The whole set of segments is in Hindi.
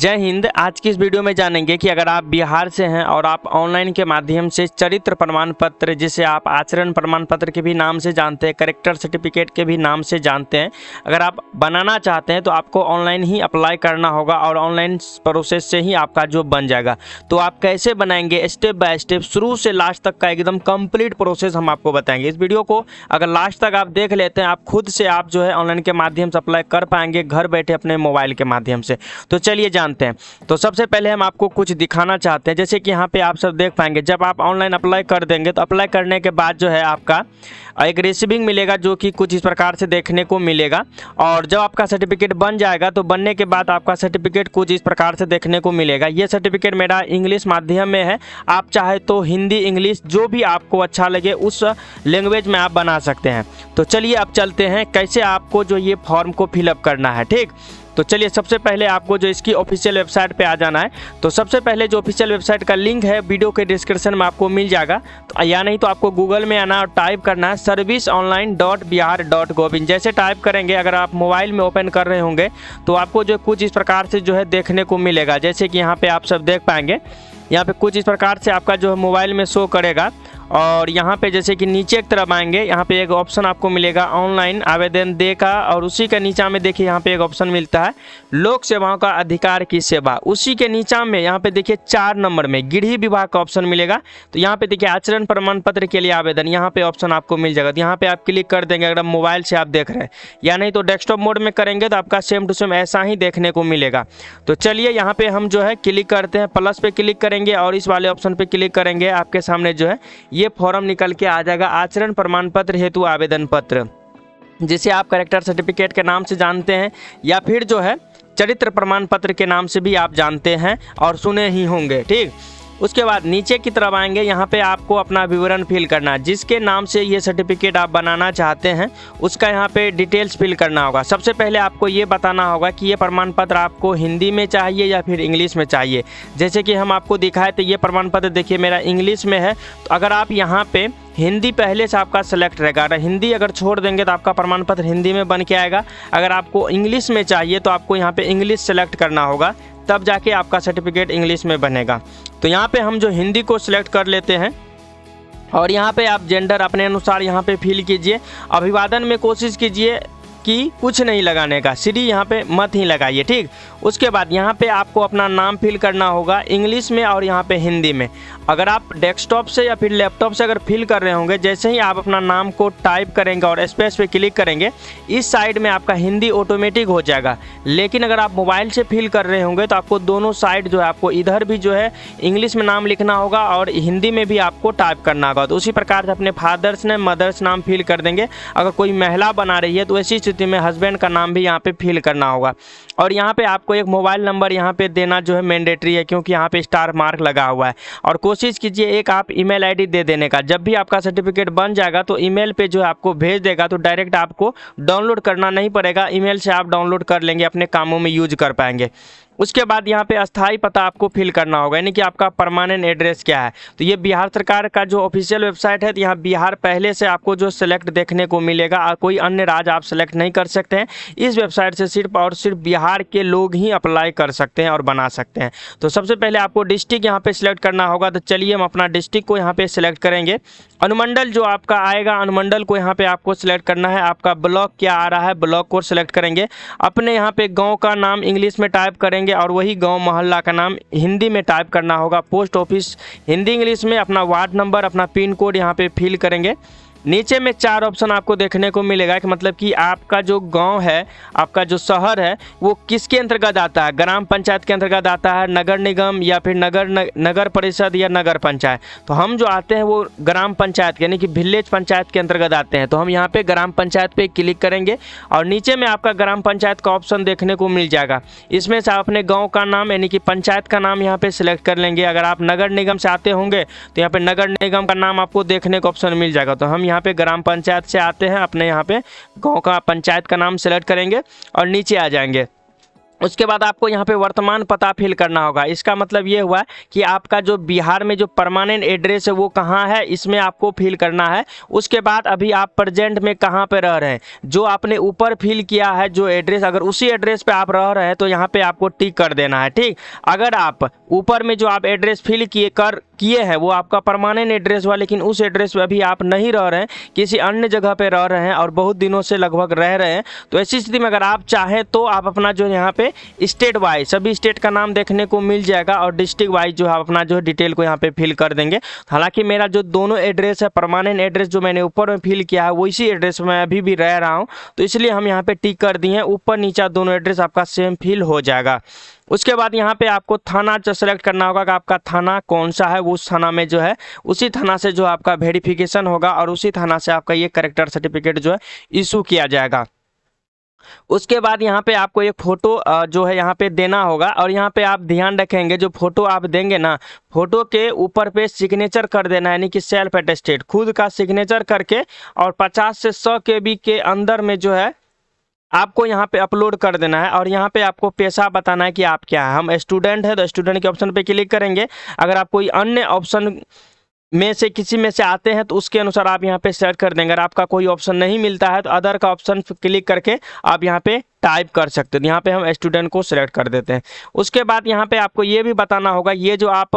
जय हिंद आज की इस वीडियो में जानेंगे कि अगर आप बिहार से हैं और आप ऑनलाइन के माध्यम से चरित्र प्रमाण पत्र जिसे आप आचरण प्रमाण पत्र के भी नाम से जानते हैं करेक्टर सर्टिफिकेट के भी नाम से जानते हैं अगर आप बनाना चाहते हैं तो आपको ऑनलाइन ही अप्लाई करना होगा और ऑनलाइन प्रोसेस से ही आपका जॉब बन जाएगा तो आप कैसे बनाएंगे स्टेप बाय स्टेप शुरू से लास्ट तक का एकदम कम्प्लीट प्रोसेस हम आपको बताएंगे इस वीडियो को अगर लास्ट तक आप देख लेते हैं आप खुद से आप जो है ऑनलाइन के माध्यम से अप्लाई कर पाएंगे घर बैठे अपने मोबाइल के माध्यम से तो चलिए जानते हैं तो सबसे पहले हम आपको कुछ दिखाना चाहते हैं जैसे कि यहाँ पे आप सब देख पाएंगे जब आप ऑनलाइन अप्लाई कर देंगे तो अप्लाई करने के बाद जो है आपका एक रिसिविंग मिलेगा जो कि कुछ इस प्रकार से देखने को मिलेगा और जब आपका सर्टिफिकेट बन जाएगा तो बनने के बाद आपका सर्टिफिकेट कुछ इस प्रकार से देखने को मिलेगा ये सर्टिफिकेट मेरा इंग्लिश माध्यम में है आप चाहे तो हिंदी इंग्लिश जो भी आपको अच्छा लगे उस लैंग्वेज में आप बना सकते हैं तो चलिए अब चलते हैं कैसे आपको जो ये फॉर्म को फिलअप करना है ठीक तो चलिए सबसे पहले आपको जो इसकी ऑफिशियल वेबसाइट पे आ जाना है तो सबसे पहले जो ऑफिशियल वेबसाइट का लिंक है वीडियो के डिस्क्रिप्शन में आपको मिल जाएगा तो या नहीं तो आपको गूगल में आना और टाइप करना है service online dot Bihar dot gov in जैसे टाइप करेंगे अगर आप मोबाइल में ओपन कर रहे होंगे तो आपको जो कुछ इस प्रकार से जो है देखने को मिलेगा जैसे कि यहाँ पर आप सब देख पाएंगे यहाँ पे कुछ इस प्रकार से आपका जो है मोबाइल में शो करेगा और यहाँ पे जैसे कि नीचे एक तरफ आएंगे यहाँ पे एक ऑप्शन आपको मिलेगा ऑनलाइन आवेदन दे का और उसी के नीचा में देखिए यहाँ पे एक ऑप्शन मिलता है लोक सेवाओं का अधिकार की सेवा उसी के नीचा में यहाँ पे देखिए चार नंबर में गृह विभाग का ऑप्शन मिलेगा तो यहाँ पे देखिए आचरण प्रमाण पत्र के लिए आवेदन यहाँ पे ऑप्शन आपको मिल जाएगा तो यहाँ पे आप क्लिक कर देंगे अगर मोबाइल से आप देख रहे हैं या नहीं तो डेस्कटॉप मोड में करेंगे तो आपका सेम टू सेम ऐसा ही देखने को मिलेगा तो चलिए यहाँ पे हम जो है क्लिक करते हैं प्लस पे क्लिक करेंगे और इस वाले ऑप्शन पे क्लिक करेंगे आपके सामने जो है ये ये फॉर्म निकल के आ जाएगा आचरण प्रमाण पत्र हेतु आवेदन पत्र जिसे आप करेक्टर सर्टिफिकेट के नाम से जानते हैं या फिर जो है चरित्र प्रमाण पत्र के नाम से भी आप जानते हैं और सुने ही होंगे ठीक उसके बाद नीचे की तरफ आएंगे यहाँ पे आपको अपना विवरण फिल करना है जिसके नाम से ये सर्टिफिकेट आप बनाना चाहते हैं उसका यहाँ पे डिटेल्स फिल करना होगा सबसे पहले आपको ये बताना होगा कि ये प्रमाण पत्र आपको हिंदी में चाहिए या फिर इंग्लिश में चाहिए जैसे कि हम आपको दिखाए तो ये प्रमाण पत्र देखिए मेरा इंग्लिश में है तो अगर आप यहाँ पर हिंदी पहले से आपका सेलेक्ट रहेगा अगर हिंदी अगर छोड़ देंगे तो आपका प्रमाण पत्र हिंदी में बन के आएगा अगर आपको इंग्लिश में चाहिए तो आपको यहाँ पे इंग्लिश सेलेक्ट करना होगा तब जाके आपका सर्टिफिकेट इंग्लिश में बनेगा तो यहाँ पे हम जो हिंदी को सिलेक्ट कर लेते हैं और यहाँ पे आप जेंडर अपने अनुसार यहाँ पे फिल कीजिए अभिवादन में कोशिश कीजिए कि कुछ नहीं लगाने का सीढ़ी यहाँ पे मत ही लगाइए ठीक उसके बाद यहाँ पे आपको अपना नाम फिल करना होगा इंग्लिश में और यहाँ पे हिंदी में अगर आप डेस्कटॉप से या फिर लैपटॉप से अगर फिल कर रहे होंगे जैसे ही आप अपना नाम को टाइप करेंगे और स्पेस पे क्लिक करेंगे इस साइड में आपका हिंदी ऑटोमेटिक हो जाएगा लेकिन अगर आप मोबाइल से फिल कर रहे होंगे तो आपको दोनों साइड जो है आपको इधर भी जो है इंग्लिश में नाम लिखना होगा और हिंदी में भी आपको टाइप करना होगा तो उसी प्रकार से अपने फादर्स ने मदर्स नाम फिल कर देंगे अगर कोई महिला बना रही है तो ऐसी स्थिति में हस्बैंड का नाम भी यहाँ पर फिल करना होगा और यहाँ पे आपको एक मोबाइल नंबर यहाँ पे देना जो है मैंडेटरी है क्योंकि यहाँ पे स्टार मार्क लगा हुआ है और कोशिश कीजिए एक आप ईमेल आईडी दे देने का जब भी आपका सर्टिफिकेट बन जाएगा तो ईमेल पे जो है आपको भेज देगा तो डायरेक्ट आपको डाउनलोड करना नहीं पड़ेगा ई से आप डाउनलोड कर लेंगे अपने कामों में यूज कर पाएंगे उसके बाद यहाँ पे अस्थाई पता आपको फिल करना होगा यानी कि आपका परमानेंट एड्रेस क्या है तो ये बिहार सरकार का जो ऑफिशियल वेबसाइट है तो यहाँ बिहार पहले से आपको जो सिलेक्ट देखने को मिलेगा और कोई अन्य राज्य आप सेलेक्ट नहीं कर सकते हैं इस वेबसाइट से सिर्फ और सिर्फ बिहार के लोग ही अप्लाई कर सकते हैं और बना सकते हैं तो सबसे पहले आपको डिस्ट्रिक्ट यहाँ पर सिलेक्ट करना होगा तो चलिए हम अपना डिस्ट्रिक्ट को यहाँ पर सिलेक्ट करेंगे अनुमंडल जो आपका आएगा अनुमंडल को यहाँ पर आपको सिलेक्ट करना है आपका ब्लॉक क्या आ रहा है ब्लॉक को सिलेक्ट करेंगे अपने यहाँ पे गाँव का नाम इंग्लिश में टाइप करेंगे करेंगे और वही गांव मोहल्ला का नाम हिंदी में टाइप करना होगा पोस्ट ऑफिस हिंदी इंग्लिश में अपना वार्ड नंबर अपना पिन कोड यहां पे फिल करेंगे नीचे में चार ऑप्शन आपको देखने को मिलेगा कि मतलब कि आपका जो गांव है आपका जो शहर है वो किसके अंतर्गत आता है ग्राम पंचायत के अंतर्गत आता है नगर निगम या फिर नगर न, नगर परिषद या नगर पंचायत तो हम जो आते हैं वो ग्राम पंचायत यानी कि विलेज पंचायत के अंतर्गत आते हैं तो हम यहाँ पे ग्राम पंचायत पे क्लिक करेंगे और नीचे में आपका ग्राम पंचायत का ऑप्शन देखने को मिल जाएगा इसमें से आप अपने गाँव का नाम यानी कि पंचायत का नाम यहाँ पर सिलेक्ट कर लेंगे अगर आप नगर निगम से आते होंगे तो यहाँ पर नगर निगम का नाम आपको देखने का ऑप्शन मिल जाएगा तो हम यहाँ पे ग्राम पंचायत से आते हैं अपने यहाँ पे गांव का पंचायत का नाम सेलेक्ट करेंगे और नीचे आ जाएंगे उसके बाद आपको यहाँ पे वर्तमान पता फिल करना होगा इसका मतलब ये हुआ कि आपका जो बिहार में जो परमानेंट एड्रेस है वो कहाँ है इसमें आपको फिल करना है उसके बाद अभी आप प्रजेंट में कहाँ पे रह रहे हैं जो आपने ऊपर फिल किया है जो एड्रेस अगर उसी एड्रेस पे आप रह रहे हैं तो यहाँ पे आपको टिक कर देना है ठीक अगर आप ऊपर में जो आप एड्रेस फिल किए कर किए हैं वो आपका परमानेंट एड्रेस हुआ लेकिन उस एड्रेस पर अभी आप नहीं रह रहे हैं किसी अन्य जगह पर रह रहे हैं और बहुत दिनों से लगभग रह रहे हैं तो ऐसी स्थिति में अगर आप चाहें तो आप अपना जो यहाँ पे स्टेट वाइज सभी स्टेट का नाम देखने को मिल जाएगा और डिस्ट्रिक्ट वाइज जो है अपना जो डिटेल को यहाँ पर फिल कर देंगे हालांकि मेरा जो दोनों एड्रेस है परमानेंट एड्रेस जो मैंने ऊपर में फिल किया है वो इसी एड्रेस में अभी भी रह रहा हूँ तो इसलिए हम यहाँ पर टिक कर दिए हैं ऊपर नीचा दोनों एड्रेस आपका सेम फिल हो जाएगा उसके बाद यहाँ पे आपको थाना सेलेक्ट करना होगा कि आपका थाना कौन सा है उस थाना में जो है उसी थाना से जो आपका वेरिफिकेशन होगा और उसी थाना से आपका ये करेक्टर सर्टिफिकेट जो है इशू किया जाएगा उसके बाद यहाँ पे आपको एक फ़ोटो जो है यहाँ पे देना होगा और यहाँ पे आप ध्यान रखेंगे जो फोटो आप देंगे ना फोटो के ऊपर पे सिग्नेचर कर देना यानी कि सेल्फ अटेस्टेड खुद का सिग्नेचर करके और 50 से 100 के बी के अंदर में जो है आपको यहाँ पे अपलोड कर देना है और यहाँ पे आपको पेशा बताना है कि आप क्या है हम स्टूडेंट है तो स्टूडेंट के ऑप्शन पे क्लिक करेंगे अगर आप कोई अन्य ऑप्शन में से किसी में से आते हैं तो उसके अनुसार आप यहाँ पे सेट कर देंगे अगर आपका कोई ऑप्शन नहीं मिलता है तो अदर का ऑप्शन क्लिक करके आप यहाँ पे टाइप कर सकते हो तो यहाँ पे हम स्टूडेंट को सिलेक्ट कर देते हैं उसके बाद यहाँ पे आपको ये भी बताना होगा ये जो आप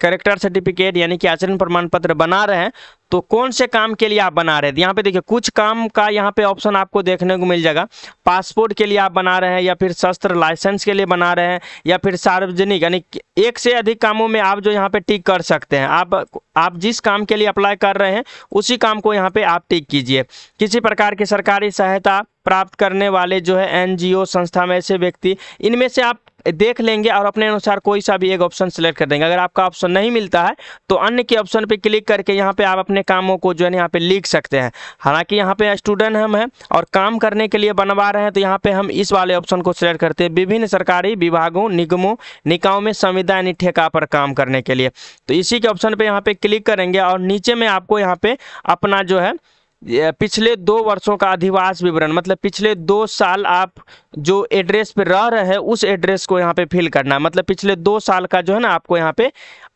करेक्टर सर्टिफिकेट यानी कि आचरण प्रमाण पत्र बना रहे हैं तो कौन से काम के लिए आप बना रहे हैं तो यहाँ पे देखिए कुछ काम का यहाँ पे ऑप्शन आपको देखने को मिल जाएगा पासपोर्ट के लिए आप बना रहे हैं या फिर शस्त्र लाइसेंस के लिए बना रहे हैं या फिर सार्वजनिक यानी एक से अधिक कामों में आप जो यहाँ पे टिक कर सकते हैं आप आप जिस काम के लिए अप्लाई कर रहे हैं उसी काम को यहाँ पे आप टिक कीजिए किसी प्रकार की सरकारी सहायता प्राप्त करने वाले जो है एन संस्था में ऐसे व्यक्ति इनमें से आप देख लेंगे और अपने अनुसार कोई सा भी एक ऑप्शन सेलेक्ट कर देंगे अगर आपका ऑप्शन नहीं मिलता है तो अन्य के ऑप्शन पर क्लिक करके यहाँ पे आप अपने कामों को जो है यहाँ पे लिख सकते हैं हालांकि यहाँ पे स्टूडेंट हम हैं और काम करने के लिए बनवा रहे हैं तो यहाँ पे हम इस वाले ऑप्शन को सिलेक्ट करते हैं विभिन्न सरकारी विभागों निगमों निकायों में संविदा यानी ठेका पर काम करने के लिए तो इसी के ऑप्शन पर यहाँ पे क्लिक करेंगे और नीचे में आपको यहाँ पे अपना जो है पिछले दो वर्षों का अधिवास विवरण मतलब पिछले दो साल आप जो एड्रेस पे रह रहे हैं उस एड्रेस को यहाँ पे फिल करना मतलब पिछले दो साल का जो है ना आपको यहाँ पे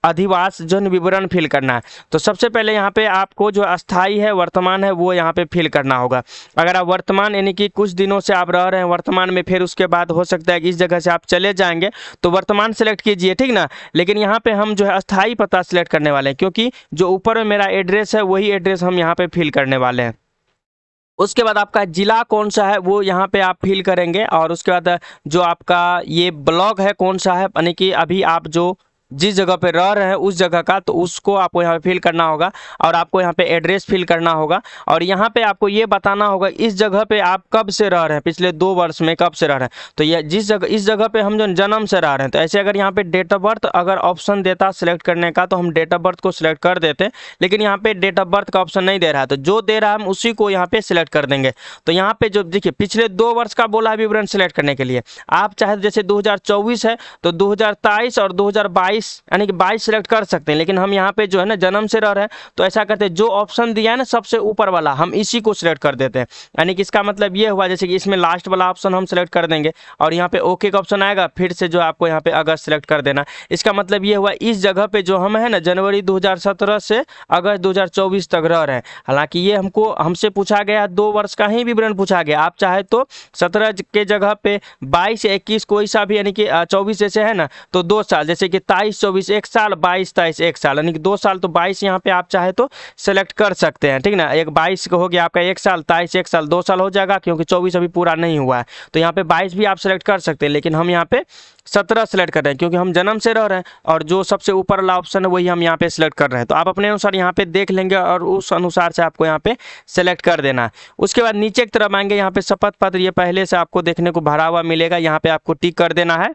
अधिवास जन विवरण फिल करना है तो सबसे पहले यहाँ पे आपको जो अस्थाई है वर्तमान है वो यहाँ पे फिल करना होगा अगर आप वर्तमान यानी कि कुछ दिनों से आप रह रहे हैं वर्तमान में फिर उसके बाद हो सकता है कि इस जगह से आप चले जाएंगे तो वर्तमान सेलेक्ट कीजिए ठीक ना लेकिन यहाँ पे हम जो है अस्थाई पता सेलेक्ट करने वाले हैं क्योंकि जो ऊपर में मेरा एड्रेस है वही एड्रेस हम यहाँ पे फिल करने वाले हैं उसके बाद आपका ज़िला कौन सा है वो यहाँ पे आप फिल करेंगे और उसके बाद जो आपका ये ब्लॉग है कौन सा है यानी कि अभी आप जो जिस जगह पे रह रहे हैं उस जगह का तो उसको आपको यहाँ पे फिल करना होगा और आपको यहाँ पे एड्रेस फिल करना होगा और यहाँ पे आपको ये बताना होगा इस जगह पे आप कब से रह रहे हैं पिछले दो वर्ष में कब से रह रहे हैं तो ये जिस जगह इस जगह पे हम जो जन्म से रह रहे हैं तो ऐसे अगर यहाँ पे डेट ऑफ बर्थ अगर ऑप्शन देता सेलेक्ट करने का तो हम डेट ऑफ बर्थ को सिलेक्ट कर देते लेकिन यहाँ पे डेट ऑफ बर्थ का ऑप्शन नहीं दे रहा है तो जो दे रहा है हम उसी को यहाँ पे सिलेक्ट कर देंगे तो यहाँ पे जो देखिए पिछले दो वर्ष का बोला है विवरण सिलेक्ट करने के लिए आप चाहे तो जैसे दो है तो दो और दो बाईस यानी कि बाईस सेलेक्ट कर सकते हैं लेकिन हम यहाँ पे जो है ना जन्म से रह रहे हैं तो ऐसा करते हैं जो ऑप्शन दिया है ना सबसे ऊपर वाला हम इसी को सिलेक्ट कर देते हैं यानी कि इसका मतलब ये हुआ जैसे कि इसमें लास्ट वाला ऑप्शन हम सिलेक्ट कर देंगे और यहाँ पे ओके का ऑप्शन आएगा फिर से जो आपको यहाँ पे अगस्त सेलेक्ट कर देना इसका मतलब ये हुआ इस जगह पर जो हम है ना जनवरी दो से अगस्त दो तक रह रहे हैं हालांकि ये हमको हमसे पूछा गया दो वर्ष का ही विवरण पूछा गया आप चाहे तो सत्रह के जगह पे बाईस इक्कीस कोई सा भी यानी कि चौबीस जैसे है ना तो दो साल जैसे कि ताईस बाईस चौबीस एक साल बाईस तेईस एक साल यानी कि दो साल तो बाईस यहाँ पे आप चाहे तो सेलेक्ट कर सकते हैं ठीक ना एक बाईस हो गया आपका एक साल तेईस एक साल दो साल हो जाएगा क्योंकि चौबीस अभी पूरा नहीं हुआ है तो यहाँ पे बाईस भी आप सेलेक्ट कर सकते हैं लेकिन हम यहाँ पे सत्रह सेलेक्ट कर रहे हैं क्योंकि हम जन्म से रह रहे हैं और जो सबसे ऊपर वाला ऑप्शन है वही हम यहाँ पे सिलेक्ट कर रहे हैं तो आप अपने अनुसार यहाँ पे देख लेंगे और उस अनुसार से आपको यहाँ पे सेलेक्ट कर देना है उसके बाद नीचे की तरफ आएंगे यहाँ पे शपथ पत्र ये पहले से आपको देखने को भरा हुआ मिलेगा यहाँ पे आपको टिक कर देना है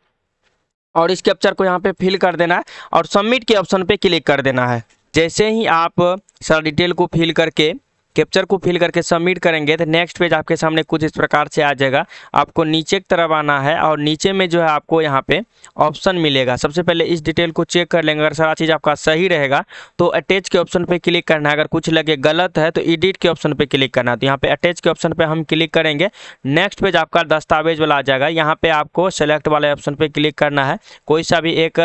और इस कैप्चर को यहाँ पे फिल कर देना है और सबमिट के ऑप्शन पे क्लिक कर देना है जैसे ही आप सारा डिटेल को फिल करके कैप्चर को फिल करके सबमिट करेंगे तो नेक्स्ट पेज आपके सामने कुछ इस प्रकार से आ जाएगा आपको नीचे की तरफ आना है और नीचे में जो है आपको यहाँ पे ऑप्शन मिलेगा सबसे पहले इस डिटेल को चेक कर लेंगे अगर सारा चीज़ आपका सही रहेगा तो अटैच के ऑप्शन पे क्लिक करना है अगर कुछ लगे गलत है तो एडिट के ऑप्शन पर क्लिक करना है तो यहाँ पे अटैच के ऑप्शन पर हम क्लिक करेंगे नेक्स्ट पेज आपका दस्तावेज वाला आ जाएगा यहाँ पे आपको सेलेक्ट वाले ऑप्शन पर क्लिक करना है कोई सा भी एक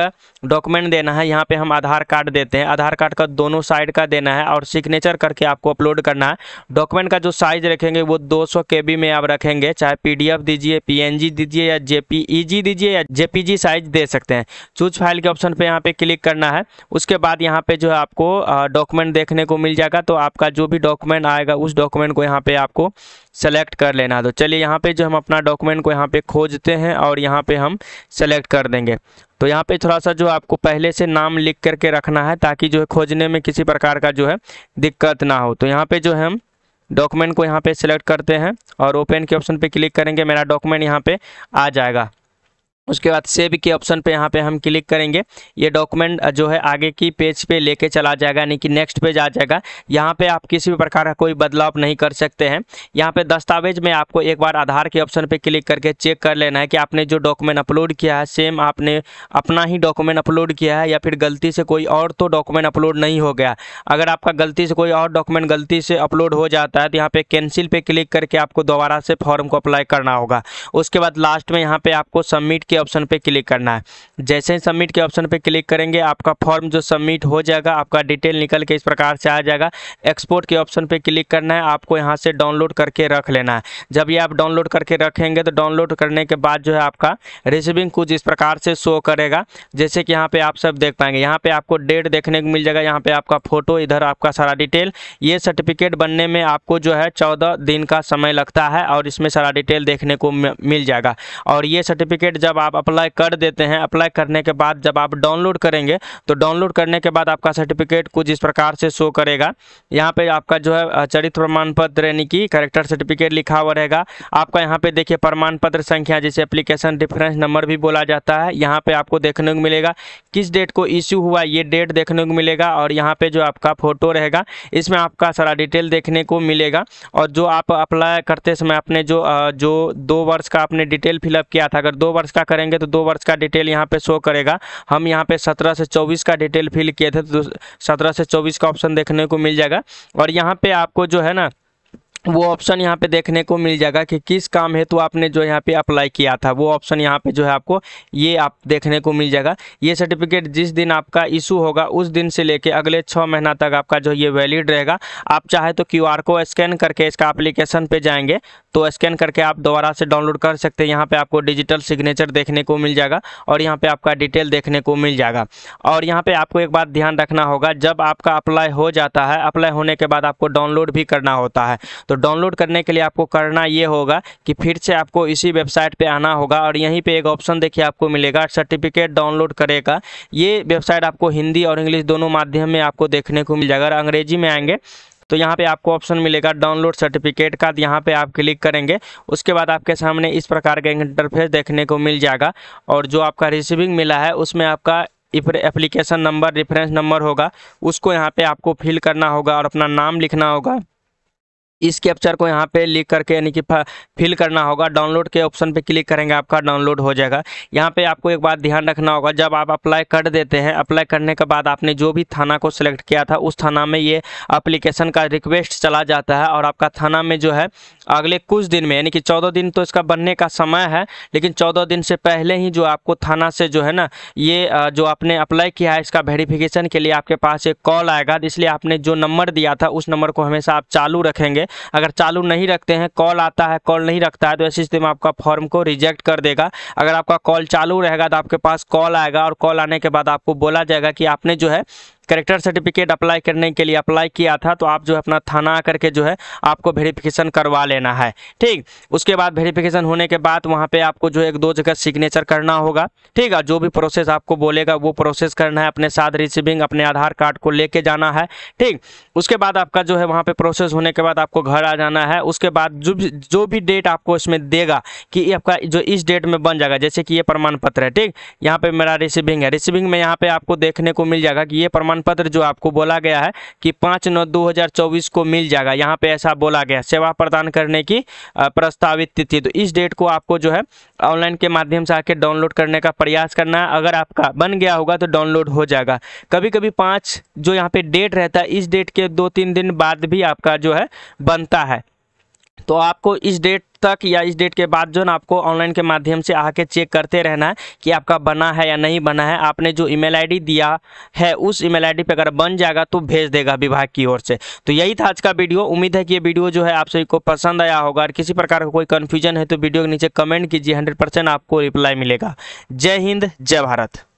डॉक्यूमेंट देना है यहाँ पे हम आधार कार्ड देते हैं आधार कार्ड का दोनों साइड का देना है और सिग्नेचर करके आपको अपलोड करना करना है डॉक्यूमेंट का जो साइज रखेंगे वो 200 केबी में आप रखेंगे चाहे पीडीएफ दीजिए पीएनजी दीजिए या जेपीईजी दीजिए या जेपीजी साइज दे सकते हैं चूज फाइल के ऑप्शन पे यहाँ पे क्लिक करना है उसके बाद यहाँ पे जो है आपको डॉक्यूमेंट देखने को मिल जाएगा तो आपका जो भी डॉक्यूमेंट आएगा उस डॉक्यूमेंट को यहाँ पे आपको सेलेक्ट कर लेना है तो चलिए यहाँ पे जो हम अपना डॉक्यूमेंट को यहाँ पे खोजते हैं और यहाँ पे हम सेलेक्ट कर देंगे तो यहाँ पे थोड़ा सा जो आपको पहले से नाम लिख करके रखना है ताकि जो है खोजने में किसी प्रकार का जो है दिक्कत ना हो तो यहाँ पे जो है हम डॉक्यूमेंट को यहाँ पे सिलेक्ट करते हैं और ओपन के ऑप्शन पे क्लिक करेंगे मेरा डॉक्यूमेंट यहाँ पे आ जाएगा उसके बाद सेव के ऑप्शन पे यहाँ पे हम क्लिक करेंगे ये डॉक्यूमेंट जो है आगे की पेज पे लेके चला जाएगा यानी कि नेक्स्ट पेज आ जाएगा यहाँ पे आप किसी भी प्रकार का कोई बदलाव नहीं कर सकते हैं यहाँ पे दस्तावेज में आपको एक बार आधार के ऑप्शन पे क्लिक करके चेक कर लेना है कि आपने जो डॉक्यूमेंट अपलोड किया है सेम आपने अपना ही डॉक्यूमेंट अपलोड किया है या फिर गलती से कोई और तो डॉक्यूमेंट अपलोड नहीं हो गया अगर आपका गलती से कोई और डॉक्यूमेंट गलती से अपलोड हो जाता है तो यहाँ पर कैंसिल पर क्लिक करके आपको दोबारा से फॉर्म को अप्लाई करना होगा उसके बाद लास्ट में यहाँ पर आपको सबमिट के ऑप्शन पे क्लिक करना है जैसे ही सबमिट के ऑप्शन पे क्लिक करेंगे आपका फॉर्म जो सबमिट हो जाएगा आपका डिटेल निकल के इस प्रकार से आ जाएगा एक्सपोर्ट के ऑप्शन पे क्लिक करना है आपको यहाँ से डाउनलोड करके रख लेना है जब ये आप डाउनलोड करके रखेंगे तो डाउनलोड करने के बाद जो है आपका रिसिविंग कुछ इस प्रकार से शो करेगा जैसे कि यहाँ पे आप सब देख पाएंगे यहाँ पे आपको डेट देखने को मिल जाएगा यहाँ पे आपका फोटो इधर आपका सारा डिटेल ये सर्टिफिकेट बनने में आपको जो है चौदह दिन का समय लगता है और इसमें सारा डिटेल देखने को मिल जाएगा और ये सर्टिफिकेट जब आप अप्लाई कर देते हैं अप्लाई करने के बाद जब आप डाउनलोड करेंगे तो डाउनलोड करने के बाद आपका सर्टिफिकेट कुछ इस प्रकार से शो करेगा यहाँ पे आपका जो है चरित्र प्रमाण पत्र यानी कि करेक्टर सर्टिफिकेट लिखा हुआ रहेगा आपका यहाँ पे देखिए प्रमाण पत्र संख्या जिसे एप्लीकेशन रिफरेंस नंबर भी बोला जाता है यहाँ पे आपको देखने को मिलेगा किस डेट को इश्यू हुआ ये डेट देखने को मिलेगा और यहाँ पे जो आपका फोटो रहेगा इसमें आपका सारा डिटेल देखने को मिलेगा और जो आप अप्लाई करते समय अपने जो जो दो वर्ष का आपने डिटेल फिलअप किया था अगर दो वर्ष का करेंगे तो दो वर्ष का डिटेल यहाँ पे शो करेगा हम यहाँ पे सत्रह से चौबीस का डिटेल फिल किए थे तो सत्रह से चौबीस का ऑप्शन देखने को मिल जाएगा और यहाँ पे आपको जो है ना वो ऑप्शन यहाँ पे देखने को मिल जाएगा कि किस काम हेतु तो आपने जो यहाँ पे अप्लाई किया था वो ऑप्शन यहाँ पे जो है आपको ये आप देखने को मिल जाएगा ये सर्टिफिकेट जिस दिन आपका इशू होगा उस दिन से लेके अगले छः महीना तक आपका जो ये वैलिड रहेगा आप चाहे तो क्यू को स्कैन करके इसका अप्लीकेशन पर जाएंगे तो स्कैन करके आप दोबारा से डाउनलोड कर सकते हैं यहाँ पर आपको डिजिटल सिग्नेचर देखने को मिल जाएगा और यहाँ पर आपका डिटेल देखने को मिल जाएगा और यहाँ पर आपको एक बात ध्यान रखना होगा जब आपका अप्लाई हो जाता है अप्लाई होने के बाद आपको डाउनलोड भी करना होता है तो डाउनलोड करने के लिए आपको करना ये होगा कि फिर से आपको इसी वेबसाइट पर आना होगा और यहीं पर एक ऑप्शन देखिए आपको मिलेगा सर्टिफिकेट डाउनलोड करेगा ये वेबसाइट आपको हिंदी और इंग्लिश दोनों माध्यम में आपको देखने को मिल जाएगा अगर अंग्रेजी में आएंगे तो यहाँ पे आपको ऑप्शन मिलेगा डाउनलोड सर्टिफिकेट का यहाँ पे आप क्लिक करेंगे उसके बाद आपके सामने इस प्रकार का इंटरफेस देखने को मिल जाएगा और जो आपका रिसीविंग मिला है उसमें आपका एप्लीकेशन नंबर रेफरेंस नंबर होगा उसको यहाँ पे आपको फिल करना होगा और अपना नाम लिखना होगा इस कैप्चर को यहाँ पे लिख करके यानी कि फिल करना होगा डाउनलोड के ऑप्शन पे क्लिक करेंगे आपका डाउनलोड हो जाएगा यहाँ पे आपको एक बात ध्यान रखना होगा जब आप अप्लाई कर देते हैं अप्लाई करने के बाद आपने जो भी थाना को सिलेक्ट किया था उस थाना में ये अप्लीकेशन का रिक्वेस्ट चला जाता है और आपका थाना में जो है अगले कुछ दिन में यानी कि चौदह दिन तो इसका बनने का समय है लेकिन चौदह दिन से पहले ही जो आपको थाना से जो है ना ये जो आपने अप्लाई किया है इसका वेरिफिकेशन के लिए आपके पास एक कॉल आएगा इसलिए आपने जो नंबर दिया था उस नंबर को हमेशा आप चालू रखेंगे अगर चालू नहीं रखते हैं कॉल आता है कॉल नहीं रखता है तो ऐसी स्थिति में आपका फॉर्म को रिजेक्ट कर देगा अगर आपका कॉल चालू रहेगा तो आपके पास कॉल आएगा और कॉल आने के बाद आपको बोला जाएगा कि आपने जो है करेक्टर सर्टिफिकेट अप्लाई करने के लिए अप्लाई किया था तो आप जो है अपना थाना आकर के जो है आपको वेरिफिकेशन करवा लेना है ठीक उसके बाद वेरिफिकेशन होने के बाद वहाँ पे आपको जो एक दो जगह सिग्नेचर करना होगा ठीक है जो भी प्रोसेस आपको बोलेगा वो प्रोसेस करना है अपने साथ रिसीविंग अपने आधार कार्ड को लेके जाना है ठीक उसके बाद आपका जो है वहाँ पे प्रोसेस होने के बाद आपको घर आ जाना है उसके बाद जो भी जो भी डेट आपको इसमें देगा कि आपका जो इस डेट में बन जाएगा जैसे कि ये प्रमाण पत्र है ठीक यहाँ पे मेरा रिसिविंग है रिसिविंग में यहाँ पे आपको देखने को मिल जाएगा कि ये प्रमाण प्रमाण पत्र जो आपको बोला गया है कि पाँच नौ दो हजार चौबीस को मिल जाएगा यहाँ पे ऐसा बोला गया सेवा प्रदान करने की प्रस्तावित तिथि तो इस डेट को आपको जो है ऑनलाइन के माध्यम से आके डाउनलोड करने का प्रयास करना है अगर आपका बन गया होगा तो डाउनलोड हो जाएगा कभी कभी पाँच जो यहाँ पे डेट रहता है इस डेट के दो तीन दिन बाद भी आपका जो है बनता है तो आपको इस डेट तक या इस डेट के बाद जो ना आपको ऑनलाइन के माध्यम से आके चेक करते रहना है कि आपका बना है या नहीं बना है आपने जो ईमेल आईडी दिया है उस ईमेल आईडी पे अगर बन जाएगा तो भेज देगा विभाग की ओर से तो यही था आज का वीडियो उम्मीद है कि ये वीडियो जो है आप सभी को पसंद आया होगा और किसी प्रकार का कोई कन्फ्यूजन है तो वीडियो के नीचे कमेंट कीजिए हंड्रेड आपको रिप्लाई मिलेगा जय हिंद जय भारत